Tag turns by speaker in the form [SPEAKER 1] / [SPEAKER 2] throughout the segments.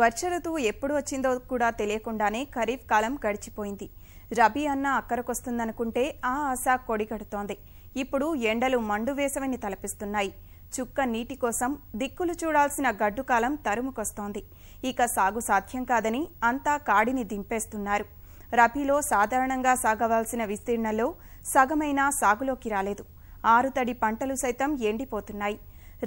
[SPEAKER 1] వర్ష ఋతువు ఎప్పుడు వచ్చిందో కూడా తెలియకుండానే ఖరీఫ్ కాలం గడిచిపోయింది రబీ అన్న అక్కరకొస్తుందనుకుంటే ఆ ఆశ కొడిగడుతోంది ఇప్పుడు ఎండలు మండు వేసవిని తలపిస్తున్నాయి చుక్క నీటి కోసం దిక్కులు చూడాల్సిన గడ్డుకాలం తరుముకొస్తోంది ఇక సాగు సాధ్యం కాదని అంతా కాడిని దింపేస్తున్నారు రబీలో సాధారణంగా సాగవలసిన విస్తీర్ణంలో సగమైన సాగులోకి రాలేదు ఆరుతడి పంటలు సైతం ఎండిపోతున్నాయి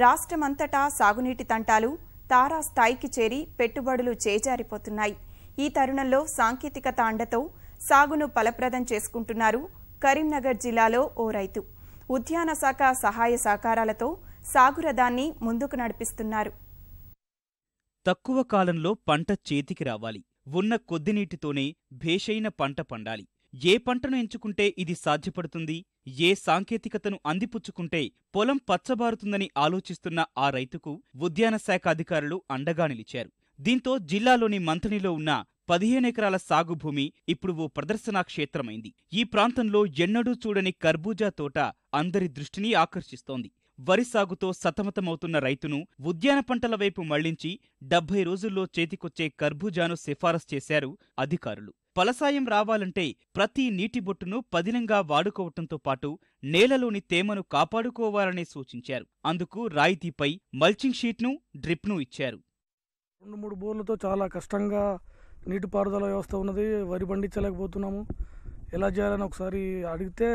[SPEAKER 1] రాష్ట్రమంతటా సాగునీటి తంటాలు తారా స్థాయికి చేరి పెట్టుబడులు చేజారిపోతున్నాయి ఈ తరుణంలో సాంకేతికత అండతో సాగును ఫలప్రదం చేసుకుంటున్నారు కరీంనగర్ జిల్లాలో ఓ రైతు ఉద్యాన శాఖ సహాయ సహకారాలతో సాగురథాన్ని ముందుకు నడిపిస్తున్నారు
[SPEAKER 2] తక్కువ కాలంలో పంట చేతికి రావాలి ఉన్న కొద్ది నీటితోనే భేషైన పంట పండాలి ఏ పంటను ఎంచుకుంటే ఇది సాధ్యపడుతుంది ఏ సాంకేతికతను అందిపుచ్చుకుంటే పొలం పచ్చబారుతుందని ఆలోచిస్తున్న ఆ రైతుకు ఉద్యాన శాఖ అధికారులు అండగా నిలిచారు దీంతో జిల్లాలోని మంథనిలో ఉన్న పదిహేను ఎకరాల సాగుభూమి ఇప్పుడు ఓ ప్రదర్శనా క్షేత్రమైంది ఈ ప్రాంతంలో ఎన్నడూ చూడని కర్బూజా తోట అందరి దృష్టిని ఆకర్షిస్తోంది వరి సాగుతో సతమతమవుతున్న రైతును ఉద్యాన పంటల వైపు మళ్లించి డెబ్బై రోజుల్లో చేతికొచ్చే కర్బూజాను సిఫారసు చేశారు అధికారులు ఫలసాయం రావాలంటే ప్రతి నీటి బొట్టును పదినంగా వాడుకోవటంతో పాటు నేలలోని తేమను కాపాడుకోవాలని సూచించారు అందుకు రాయితీపై మల్చింగ్ షీట్ను డ్రిప్ను ఇచ్చారు
[SPEAKER 3] రెండు మూడు బోర్లతో చాలా కష్టంగా నీటిపారుదల వ్యవస్థ ఉన్నది వరి పండించలేకపోతున్నాము ఎలా చేయాలని ఒకసారి అడిగితే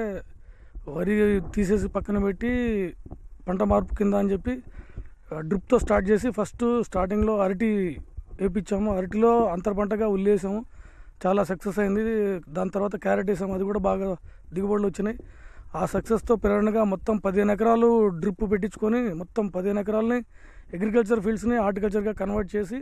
[SPEAKER 3] వరి తీసేసి పక్కన పెట్టి పంట మార్పు కింద అని చెప్పి డ్రిప్తో స్టార్ట్ చేసి ఫస్ట్ స్టార్టింగ్లో అరటి వేపించాము అరటిలో పంటగా ఉల్లేసాము చాలా సక్సెస్ అయింది దాని తర్వాత క్యారెట్ అది కూడా బాగా దిగుబడులు వచ్చినాయి ఆ సక్సెస్తో ప్రేరణగా మొత్తం పదిహేను ఎకరాలు డ్రిప్ పెట్టించుకొని మొత్తం పదిహేను ఎకరాలని అగ్రికల్చర్ ఫీల్డ్స్ని హార్టికల్చర్గా కన్వర్ట్
[SPEAKER 2] చేసి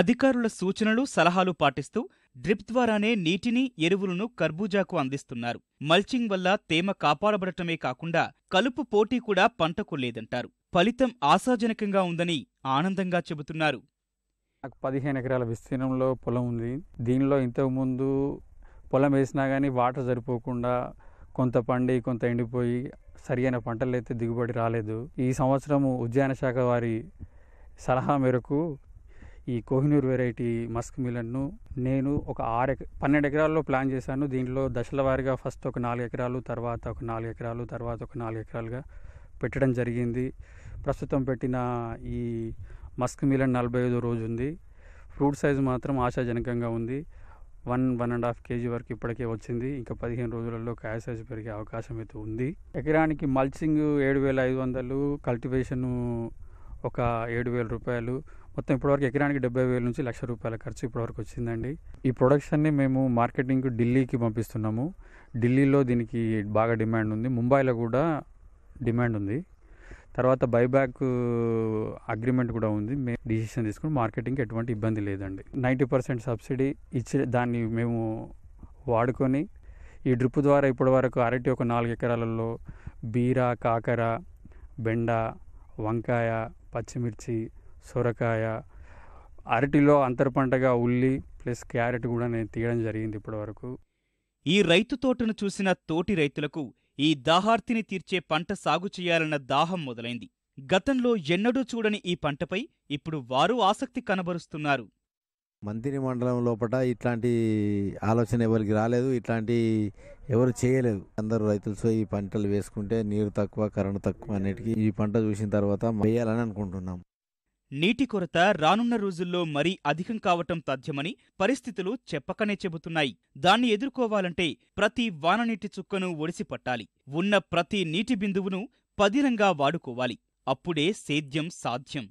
[SPEAKER 2] అధికారుల సూచనలు సలహాలు పాటిస్తూ డ్రిప్ ద్వారానే నీటిని ఎరువులను కర్బూజాకు అందిస్తున్నారు మల్చింగ్ వల్ల తేమ కాపాడబడటమే కాకుండా కలుపు పోటీ కూడా పంటకు లేదంటారు ఫలితం ఆశాజనకంగా ఉందని ఆనందంగా చెబుతున్నారు
[SPEAKER 4] నాకు పదిహేను ఎకరాల విస్తీర్ణంలో పొలం ఉంది దీనిలో ఇంతకుముందు పొలం వేసినా కానీ వాటర్ సరిపోకుండా కొంత పండి కొంత ఎండిపోయి సరియైన పంటలు అయితే దిగుబడి రాలేదు ఈ సంవత్సరం ఉద్యాన శాఖ వారి సలహా మేరకు ఈ కోహినూర్ వెరైటీ మస్క్ మిలన్ను నేను ఒక ఆరు పన్నెండు ఎకరాల్లో ప్లాన్ చేశాను దీనిలో దశల వారీగా ఫస్ట్ ఒక నాలుగు ఎకరాలు తర్వాత ఒక నాలుగు ఎకరాలు తర్వాత ఒక నాలుగు ఎకరాలుగా పెట్టడం జరిగింది ప్రస్తుతం పెట్టిన ఈ మస్క్ మిలన్ నలభై ఐదో రోజు ఉంది ఫ్రూట్ సైజ్ మాత్రం ఆశాజనకంగా ఉంది one one and half KG వరకు ఇప్పటికే వచ్చింది ఇంకా పదిహేను రోజులలో కాయ సైజు పెరిగే అవకాశం అయితే ఉంది ఎకరానికి మల్చింగ్ ఏడు వేల ఐదు వందలు కల్టివేషన్ ఒక ఏడు వేల రూపాయలు మొత్తం ఇప్పటివరకు ఎకరానికి డెబ్బై వేల నుంచి లక్ష రూపాయల ఖర్చు ఇప్పటివరకు వచ్చిందండి ఈ ప్రొడక్షన్ని మేము మార్కెటింగ్ ఢిల్లీకి పంపిస్తున్నాము ఢిల్లీలో దీనికి బాగా డిమాండ్ ఉంది ముంబైలో కూడా డిమాండ్ ఉంది తర్వాత బైబ్యాక్ అగ్రిమెంట్ uh, కూడా ఉంది మేము డిసిషన్ తీసుకుని మార్కెటింగ్కి ఎటువంటి ఇబ్బంది లేదండి నైంటీ పర్సెంట్ సబ్సిడీ ఇచ్చి దాన్ని మేము వాడుకొని ఈ డ్రిప్ ద్వారా ఇప్పటి వరకు అరటి ఒక నాలుగు ఎకరాలలో బీర కాకర బెండ వంకాయ పచ్చిమిర్చి సొరకాయ
[SPEAKER 2] అరటిలో అంతర్ పంటగా ఉల్లి ప్లస్ క్యారెట్ కూడా నేను తీయడం జరిగింది ఇప్పటి వరకు ఈ రైతు తోటను చూసిన తోటి రైతులకు ఈ దాహార్తిని తీర్చే పంట సాగు చేయాలన్న దాహం మొదలైంది గతంలో ఎన్నడూ చూడని ఈ పంటపై ఇప్పుడు వారు ఆసక్తి కనబరుస్తున్నారు
[SPEAKER 4] మంత్రి మండలం లోపల ఇట్లాంటి ఆలోచన ఎవరికి రాలేదు ఇట్లాంటి ఎవరు చేయలేదు అందరూ రైతులు ఈ పంటలు వేసుకుంటే నీరు తక్కువ కరెంటు తక్కువ అన్నిటికీ ఈ పంట చూసిన తర్వాత వేయాలని అనుకుంటున్నాం
[SPEAKER 2] నీటి కొరత రానున్న రోజుల్లో మరీ అధికం కావటం తథ్యమని పరిస్థితులు చెప్పకనే చెబుతున్నాయి దాన్ని ఎదుర్కోవాలంటే ప్రతి వాననీటి చుక్కను ఒడిసిపట్టాలి ఉన్న ప్రతి నీటి బిందువును పదిరంగా వాడుకోవాలి అప్పుడే సేద్యం సాధ్యం